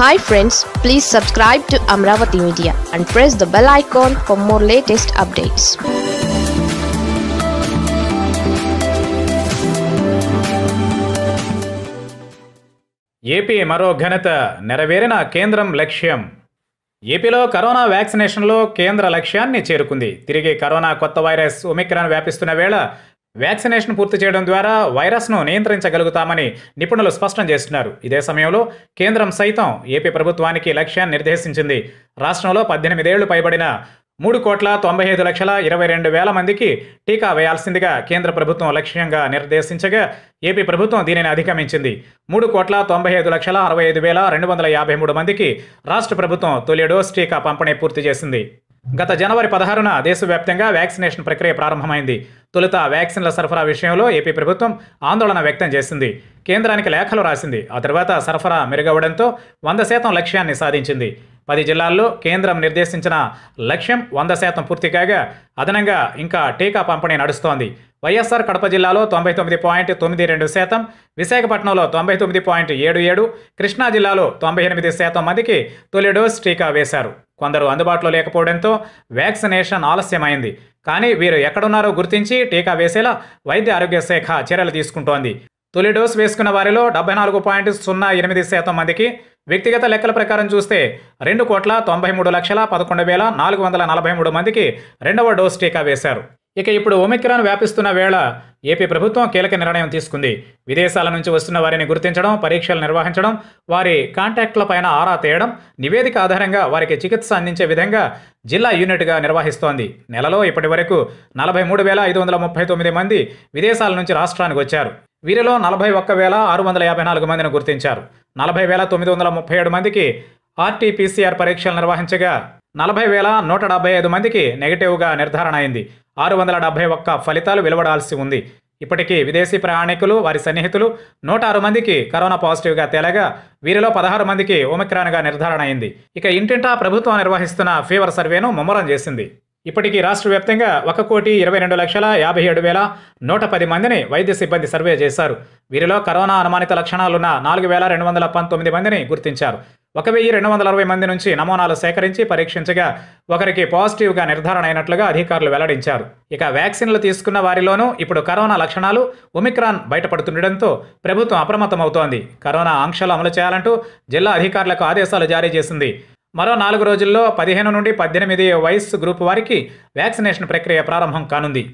hi friends please subscribe to Amaravati media and press the bell icon for more latest updates AP మరో ఘనత నెరవేరిన కేంద్రం లక్ష్యం ఏపీలో corona వ్యాక్సినేషన్లో కేంద్ర లక్ష్యాన్ని చేరుకుంది తిరిగి కరోనా కొత్త వైరస్ ఒమిక్రాన్ వ్యాపిస్తున్న వేళ వ్యాక్సినేషన్ పూర్తి చేయడం ద్వారా వైరస్ను నియంత్రించగలుగుతామని నిపుణులు స్పష్టం చేస్తున్నారు ఇదే సమయంలో కేంద్రం సైతం ఏపీ ప్రభుత్వానికి లక్ష్యాన్ని నిర్దేశించింది రాష్ట్రంలో పద్దెనిమిదేళ్లు పైబడిన మూడు కోట్ల తొంభై ఐదు లక్షల ఇరవై రెండు వేల మందికి టీకా వేయాల్సిందిగా కేంద్ర ప్రభుత్వం లక్ష్యంగా నిర్దేశించగా ఏపీ ప్రభుత్వం దీనిని అధిగమించింది మూడు కోట్ల తొంభై ఐదు లక్షల అరవై ఐదు వేల రెండు వందల యాభై మూడు మందికి రాష్ట్ర ప్రభుత్వం తొలి డోస్ టీకా పంపిణీ పూర్తి చేసింది గత జనవరి పదహారున దేశవ్యాప్తంగా వ్యాక్సినేషన్ ప్రక్రియ ప్రారంభమైంది తొలుత వ్యాక్సిన్ల సరఫరా విషయంలో ఏపీ ప్రభుత్వం ఆందోళన వ్యక్తం చేసింది కేంద్రానికి లేఖలు రాసింది ఆ తర్వాత సరఫరా మెరుగవడంతో వంద శాతం లక్ష్యాన్ని సాధించింది పది జిల్లాల్లో కేంద్రం నిర్దేశించిన లక్ష్యం వంద శాతం పూర్తి కాగా అదనంగా ఇంకా టీకా పంపిణీ నడుస్తోంది వైఎస్ఆర్ కడప జిల్లాలో తొంభై తొమ్మిది పాయింట్ తొమ్మిది రెండు శాతం విశాఖపట్నంలో తొంభై తొమ్మిది పాయింట్ ఏడు ఏడు కృష్ణా జిల్లాలో తొంభై ఎనిమిది శాతం మందికి తొలి డోస్ టీకా వేశారు కొందరు అందుబాటులో లేకపోవడంతో వ్యాక్సినేషన్ ఆలస్యమైంది కానీ వీరు ఎక్కడున్నారో గుర్తించి టీకా వేసేలా వైద్య ఆరోగ్య శాఖ చర్యలు తీసుకుంటోంది తొలి డోస్ వేసుకున్న వారిలో డెబ్బై నాలుగు పాయింట్ సున్నా ఎనిమిది శాతం మందికి వ్యక్తిగత లెక్కల ప్రకారం చూస్తే రెండు కోట్ల తొంభై మూడు లక్షల పదకొండు వేల నాలుగు వందల నలభై మూడు మందికి రెండవ డోస్ టీకా వేశారు ఇక ఇప్పుడు ఒమిక్రాన్ వ్యాపిస్తున్న వేళ ఏపీ ప్రభుత్వం కీలక నిర్ణయం తీసుకుంది విదేశాల నుంచి వస్తున్న వారిని గుర్తించడం పరీక్షలు నిర్వహించడం వారి కాంటాక్ట్లపైన ఆరా తీయడం నివేదిక ఆధారంగా వారికి చికిత్స అందించే విధంగా జిల్లా యూనిట్గా నిర్వహిస్తోంది నెలలో ఇప్పటి వరకు నలభై మూడు వేల ఐదు వందల ముప్పై తొమ్మిది మంది విదేశాల నుంచి రాష్ట్రానికి వచ్చారు వీరిలో నలభై ఒక్క వేల ఆరు వందల యాభై నాలుగు మందిని గుర్తించారు నలభై వేల తొమ్మిది వందల ముప్పై ఏడు మందికి ఆర్టీపీసీఆర్ పరీక్షలు నిర్వహించగా నలభై వేల నూట డెబ్బై ఐదు మందికి నెగిటివ్గా నిర్ధారణ అయింది ఆరు వందల డెబ్బై ఒక్క ఫలితాలు వెలువడాల్సి ఉంది ఇప్పటికీ విదేశీ ప్రయాణికులు వారి సన్నిహితులు నూట ఆరు మందికి కరోనా పాజిటివ్గా తేలగా వీరిలో పదహారు మందికి ఓమిక్రాన్గా నిర్ధారణ అయింది ఇక ఇంటింటా ప్రభుత్వం నిర్వహిస్తున్న ఫీవర్ సర్వేను ముమ్మరం చేసింది ఇప్పటికీ రాష్ట్ర వ్యాప్తంగా ఒక కోటి ఇరవై రెండు లక్షల యాభై ఏడు వేల నూట పది మందిని వైద్య సిబ్బంది సర్వే చేశారు వీరిలో కరోనా అనుమానిత లక్షణాలున్న నాలుగు వేల రెండు వందల పంతొమ్మిది మందిని గుర్తించారు ఒక వెయ్యి రెండు వందల అరవై మంది నుంచి నమూనాలు సేకరించి పరీక్షించగా ఒకరికి పాజిటివ్గా నిర్ధారణ అయినట్లుగా అధికారులు వెల్లడించారు ఇక వ్యాక్సిన్లు తీసుకున్న వారిలోనూ ఇప్పుడు కరోనా లక్షణాలు ఒమిక్రాన్ బయటపడుతుండటంతో ప్రభుత్వం అప్రమత్తమవుతోంది కరోనా ఆంక్షలు అమలు చేయాలంటూ జిల్లా అధికారులకు ఆదేశాలు జారీ చేసింది మరో నాలుగు రోజుల్లో పదిహేను నుండి పద్దెనిమిది వయస్సు గ్రూప్ వారికి వ్యాక్సినేషన్ ప్రక్రియ ప్రారంభం కానుంది